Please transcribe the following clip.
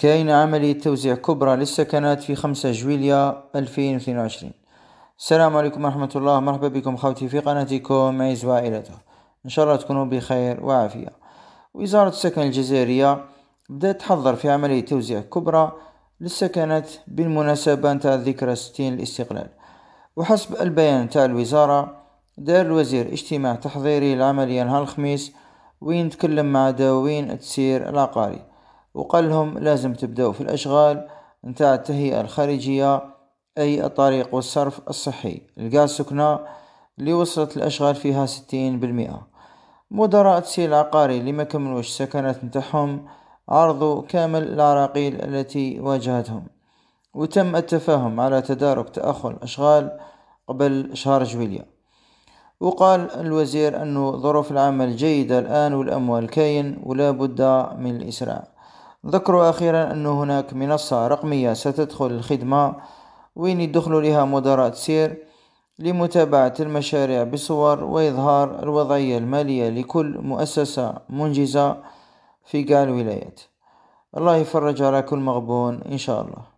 كاين عملية توزيع كبرى للسكنات في خمسة جويلية ألفين وعشرين السلام عليكم ورحمة الله مرحبا بكم خوتي في قناتكم عيز وعائلته إن شاء الله تكونوا بخير وعافية وزارة السكن الجزائرية بدأت تحضر في عملية توزيع كبرى للسكنات بالمناسبة نتاع ذكرى ستين الاستقلال وحسب البيان تاع الوزارة دار الوزير اجتماع تحضيري العملية نهار الخميس وين تكلم مع دواوين تسير العقاري وقال لهم لازم تبدأوا في الأشغال نتاع التهيئة الخارجية أي الطريق والصرف الصحي الغاز سكنة اللي وصلت الأشغال فيها ستين بالمئة مدراء التسيير العقاري اللي ما كملوش السكنات نتاعهم عرضوا كامل العراقيل التي واجهتهم وتم التفاهم على تدارك تأخر الأشغال قبل شهر جويلية وقال الوزير أن ظروف العمل جيدة الآن والأموال كاين ولا بد من الإسراع نذكر أخيرا أن هناك منصة رقمية ستدخل الخدمة وين يدخل لها مدراء سير لمتابعة المشاريع بصور وإظهار الوضعية المالية لكل مؤسسة منجزة في قاع الولايات الله يفرج على كل مغبون إن شاء الله